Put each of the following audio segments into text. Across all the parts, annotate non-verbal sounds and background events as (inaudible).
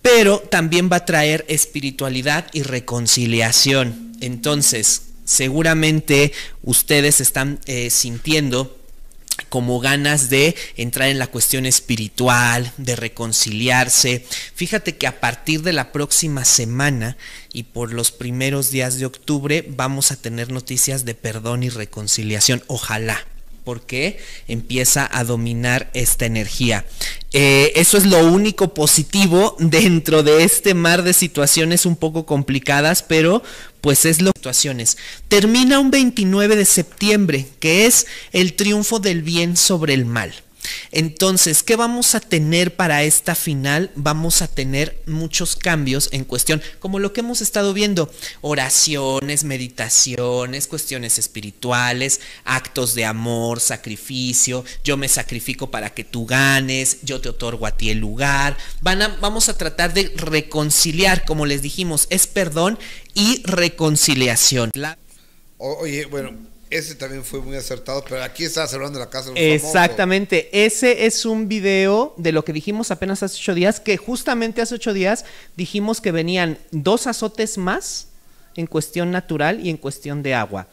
pero también va a traer espiritualidad y reconciliación. Entonces, seguramente ustedes están eh, sintiendo como ganas de entrar en la cuestión espiritual, de reconciliarse. Fíjate que a partir de la próxima semana y por los primeros días de octubre vamos a tener noticias de perdón y reconciliación. Ojalá, porque empieza a dominar esta energía. Eh, eso es lo único positivo dentro de este mar de situaciones un poco complicadas, pero pues es lo situaciones. Termina un 29 de septiembre, que es el triunfo del bien sobre el mal. Entonces, ¿qué vamos a tener para esta final? Vamos a tener muchos cambios en cuestión, como lo que hemos estado viendo, oraciones, meditaciones, cuestiones espirituales, actos de amor, sacrificio, yo me sacrifico para que tú ganes, yo te otorgo a ti el lugar. Van a, vamos a tratar de reconciliar, como les dijimos, es perdón y reconciliación. Oye, bueno ese también fue muy acertado, pero aquí está hablando de la casa de los Exactamente, ese es un video de lo que dijimos apenas hace ocho días, que justamente hace ocho días dijimos que venían dos azotes más en cuestión natural y en cuestión de agua.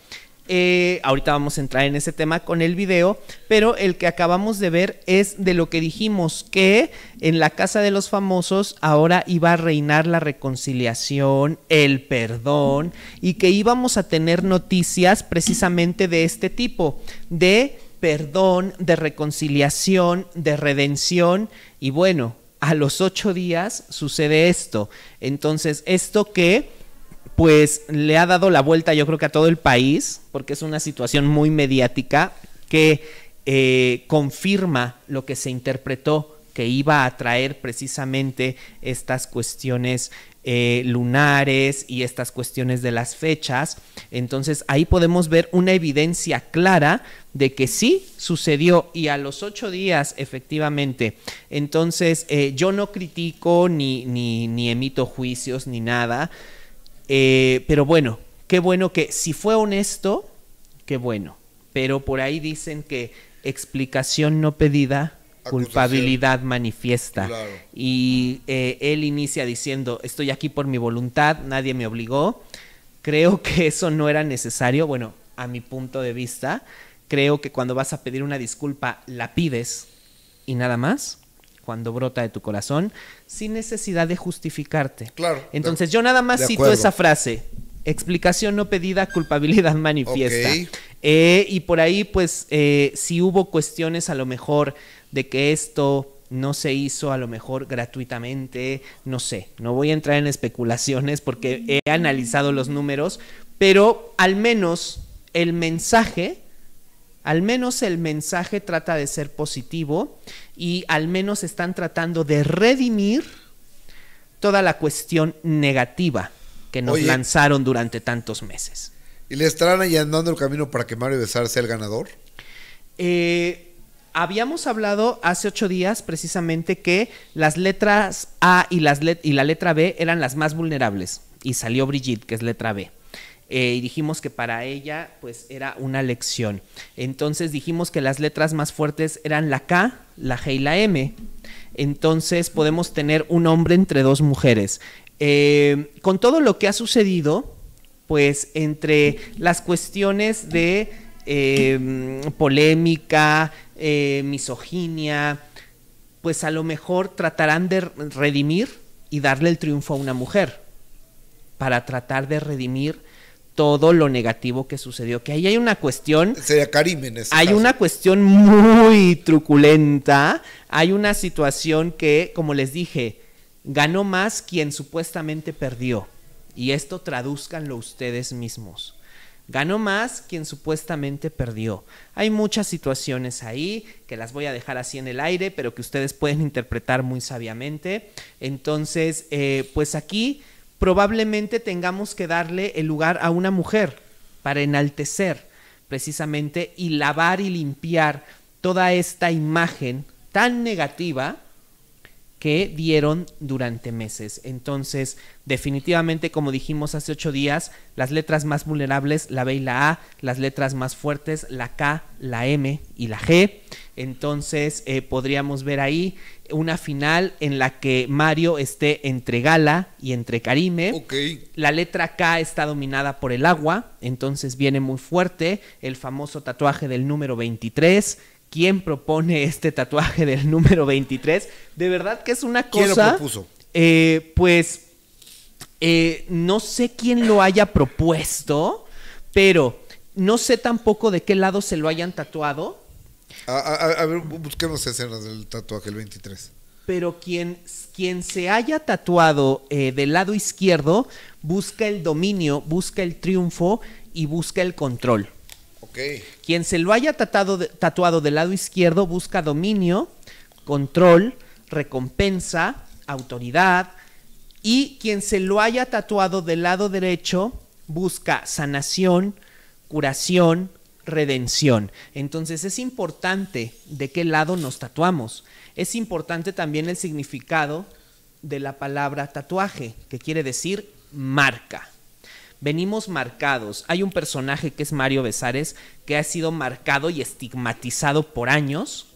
Eh, ahorita vamos a entrar en ese tema con el video, pero el que acabamos de ver es de lo que dijimos, que en la casa de los famosos ahora iba a reinar la reconciliación, el perdón, y que íbamos a tener noticias precisamente de este tipo, de perdón, de reconciliación, de redención, y bueno, a los ocho días sucede esto. Entonces, esto que pues le ha dado la vuelta yo creo que a todo el país, porque es una situación muy mediática que eh, confirma lo que se interpretó que iba a traer precisamente estas cuestiones eh, lunares y estas cuestiones de las fechas. Entonces ahí podemos ver una evidencia clara de que sí sucedió y a los ocho días efectivamente. Entonces eh, yo no critico ni, ni emito juicios ni nada. Eh, pero bueno, qué bueno que si fue honesto, qué bueno. Pero por ahí dicen que explicación no pedida, culpabilidad manifiesta. Y eh, él inicia diciendo, estoy aquí por mi voluntad, nadie me obligó. Creo que eso no era necesario, bueno, a mi punto de vista. Creo que cuando vas a pedir una disculpa, la pides y nada más cuando brota de tu corazón, sin necesidad de justificarte. Claro. Entonces yo nada más cito esa frase. Explicación no pedida, culpabilidad manifiesta. Eh, y por ahí, pues, eh, si hubo cuestiones a lo mejor de que esto no se hizo a lo mejor gratuitamente, no sé, no voy a entrar en especulaciones porque he analizado los números, pero al menos el mensaje al menos el mensaje trata de ser positivo y al menos están tratando de redimir toda la cuestión negativa que nos lanzaron durante tantos meses. ¿Y le estarán allanando el camino para que Mario Besar sea el ganador? Eh, habíamos hablado hace ocho días precisamente que las letras A y, y la letra B eran las más vulnerables y salió Brigitte, que es letra B. Eh, y dijimos que para ella pues era una lección. Entonces dijimos que las letras más fuertes eran la K, la G y la M. Entonces podemos tener un hombre entre dos mujeres. Eh, con todo lo que ha sucedido, pues entre las cuestiones de em, polémica, eh, misoginia, pues a lo mejor tratarán de redimir y darle el triunfo a una mujer para tratar de redimir todo lo negativo que sucedió. Que ahí hay una cuestión. Sería Carímenes. Hay una cuestión muy truculenta. Hay una situación que, como les dije, ganó más quien supuestamente perdió. Y esto traduzcanlo ustedes mismos. Ganó más quien supuestamente perdió. Hay muchas situaciones ahí que las voy a dejar así en el aire, pero que ustedes pueden interpretar muy sabiamente. Entonces, eh, pues aquí probablemente tengamos que darle el lugar a una mujer para enaltecer precisamente y lavar y limpiar toda esta imagen tan negativa que dieron durante meses. Entonces, definitivamente, como dijimos hace ocho días, las letras más vulnerables, la B y la A, las letras más fuertes, la K, la M y la G. Entonces eh, podríamos ver ahí una final en la que Mario esté entre Gala y entre Karime. La letra K está dominada por el agua, entonces viene muy fuerte el famoso tatuaje del número 23. ¿Quién propone este tatuaje del número 23? De verdad que es una cosa... ¿Quién lo propuso? Eh, pues eh, no sé quién lo haya propuesto, pero no sé tampoco de qué lado se lo hayan tatuado a, ver, busquemos escenas del tatuaje, el 23. Pero quien, quien se haya tatuado eh, del lado izquierdo busca el dominio, busca el triunfo y busca el control. Ok Quien se lo haya tatuado, tatuado del lado izquierdo busca dominio, control, recompensa, autoridad. Y quien se lo haya tatuado del lado derecho busca sanación, curación, redención. Entonces es importante de qué lado nos tatuamos. Es importante también el significado de la palabra tatuaje, que quiere decir marca. Venimos marcados. Hay un personaje que es Mario Besares, que ha sido marcado y estigmatizado por años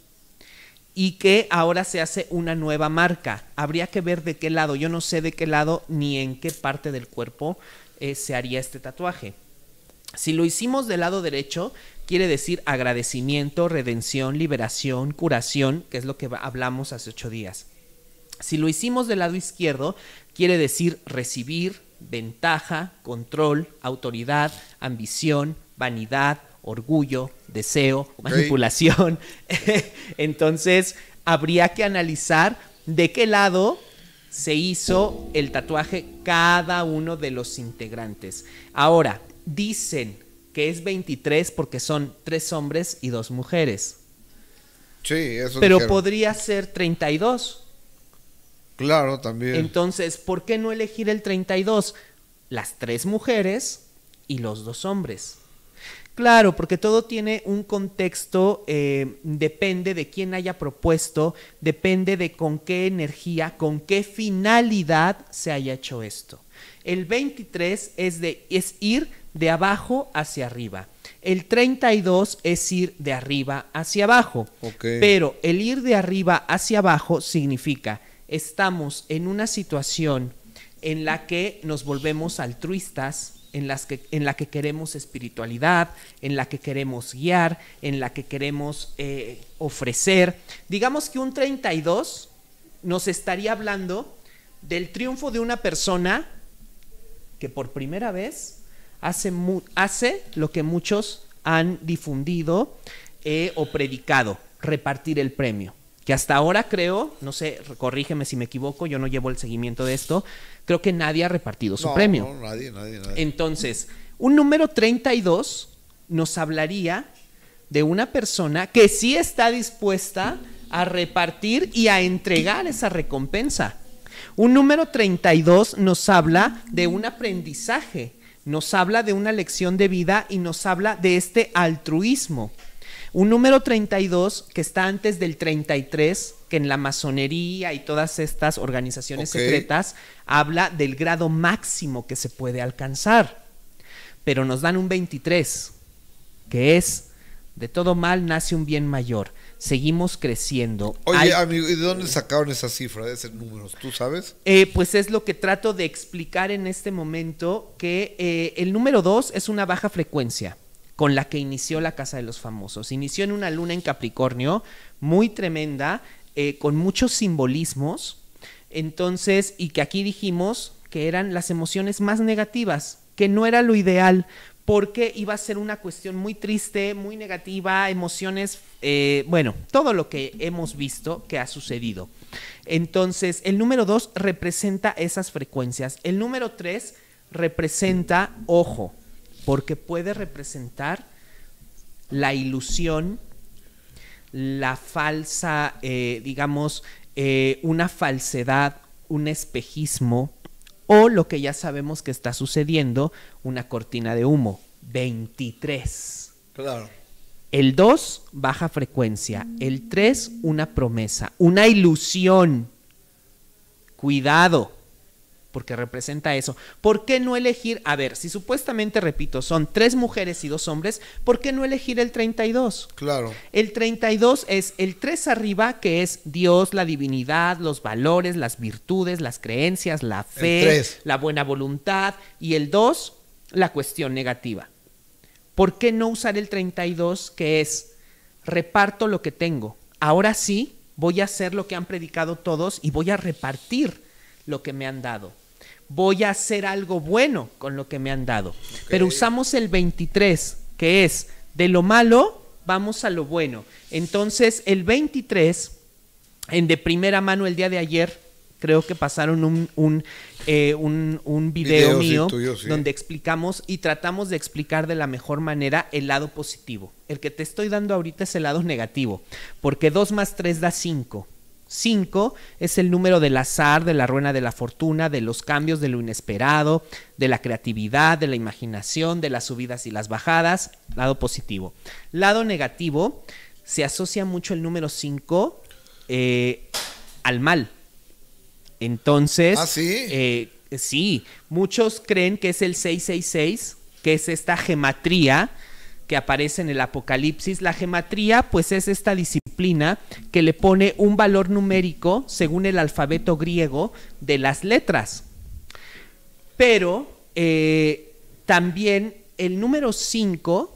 y que ahora se hace una nueva marca. Habría que ver de qué lado. Yo no sé de qué lado ni en qué parte del cuerpo eh, se haría este tatuaje si lo hicimos del lado derecho, quiere decir agradecimiento, redención, liberación, curación, que es lo que hablamos hace ocho días. Si lo hicimos del lado izquierdo, quiere decir recibir, ventaja, control, autoridad, ambición, vanidad, orgullo, deseo, manipulación. (laughs) Entonces, habría que analizar de qué lado se hizo el tatuaje cada uno de los integrantes. Ahora, dicen que es 23 porque son tres hombres y dos mujeres. Sí, eso Pero podría ser 32. Claro, también. Entonces, ¿por qué no elegir el 32? Las tres mujeres y los dos hombres. Claro, porque todo tiene un contexto, eh, depende de quién haya propuesto, depende de con qué energía, con qué finalidad se haya hecho esto. El 23 es, de, es ir de abajo hacia arriba. El 32 es ir de arriba hacia abajo. Pero el ir de arriba hacia abajo significa estamos en una situación en la que nos volvemos altruistas, en, las que, en la que queremos espiritualidad, en la que queremos guiar, en la que queremos eh, ofrecer. Digamos que un 32 nos estaría hablando del triunfo de una persona que por primera vez hace, hace lo que muchos han difundido eh, o predicado, repartir el premio que hasta ahora creo, no sé, corrígeme si me equivoco, yo no llevo el seguimiento de esto, creo que nadie ha repartido su premio. No, nadie, nadie, nadie. Entonces, un número 32 nos hablaría de una persona que sí está dispuesta a repartir y a entregar esa recompensa. Un número 32 nos habla de un aprendizaje, nos habla de una lección de vida y nos habla de este altruismo. Un número 32 que está antes del 33, que en la masonería y todas estas organizaciones secretas habla del grado máximo que se puede alcanzar. Pero nos dan un 23, que es, de todo mal nace un bien mayor seguimos creciendo. Oye, amigo, ¿y de dónde sacaron esa cifra, esos números? ¿Tú sabes? Eh, pues es lo que trato de explicar en este momento, que eh, el número 2 es una baja frecuencia con la que inició la Casa de los Famosos. Inició en una luna en Capricornio, muy tremenda, eh, con muchos simbolismos, entonces, y que aquí dijimos que eran las emociones más negativas, que no era lo ideal, porque iba a ser una cuestión muy triste, muy negativa, emociones, eh, bueno, todo lo que hemos visto que ha sucedido. Entonces, el número dos representa esas frecuencias. El número tres representa, ojo, porque puede representar la ilusión, la falsa, eh, digamos, eh, una falsedad, un espejismo, o lo que ya sabemos que está sucediendo, una cortina de humo. 23. Claro. El 2, baja frecuencia. El 3, una promesa, una ilusión. Cuidado porque representa eso. ¿Por qué no elegir, a ver, si supuestamente, repito, son tres mujeres y dos hombres, ¿por qué no elegir el 32? Claro. El 32 es el 3 arriba, que es Dios, la divinidad, los valores, las virtudes, las creencias, la fe, la buena voluntad, y el 2, la cuestión negativa. ¿Por qué no usar el 32, que es reparto lo que tengo? Ahora sí, voy a hacer lo que han predicado todos y voy a repartir lo que me han dado. Voy a hacer algo bueno con lo que me han dado. Pero usamos el 23, que es de lo malo, vamos a lo bueno. Entonces, el 23, en de primera mano el día de ayer, creo que pasaron un, un, eh, un, video, mío donde explicamos y tratamos de explicar de la mejor manera el lado positivo. El que te estoy dando ahorita es el lado negativo, porque 2 más 3 da 5. 5 es el número del azar, de la rueda de la fortuna, de los cambios, de lo inesperado, de la creatividad, de la imaginación, de las subidas y las bajadas, lado positivo. Lado negativo, se asocia mucho el número 5 eh, al mal. Entonces, ah, sí? Eh, sí, muchos creen que es el 666, que es esta gematría que aparece en el Apocalipsis, la gematría pues es esta disciplina que le pone un valor numérico según el alfabeto griego de las letras. Pero eh, también el número 5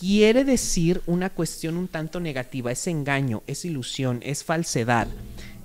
quiere decir una cuestión un tanto negativa, es engaño, es ilusión, es falsedad.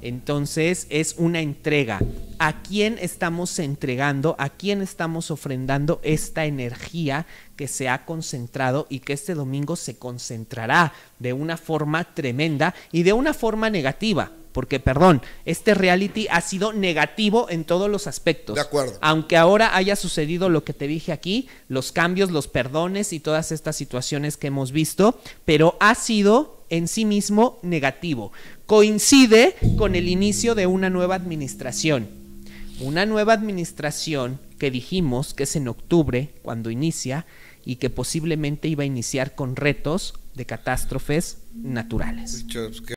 Entonces es una entrega. ¿A quién estamos entregando? ¿A quién estamos ofrendando esta energía que se ha concentrado y que este domingo se concentrará de una forma tremenda y de una forma negativa. Porque, perdón, este reality ha sido negativo en todos los aspectos. De acuerdo. Aunque ahora haya sucedido lo que te dije aquí, los cambios, los perdones y todas estas situaciones que hemos visto, pero ha sido en sí mismo negativo. Coincide con el inicio de una nueva administración una nueva administración que dijimos que es en octubre cuando inicia, y que posiblemente iba a iniciar con retos de catástrofes naturales.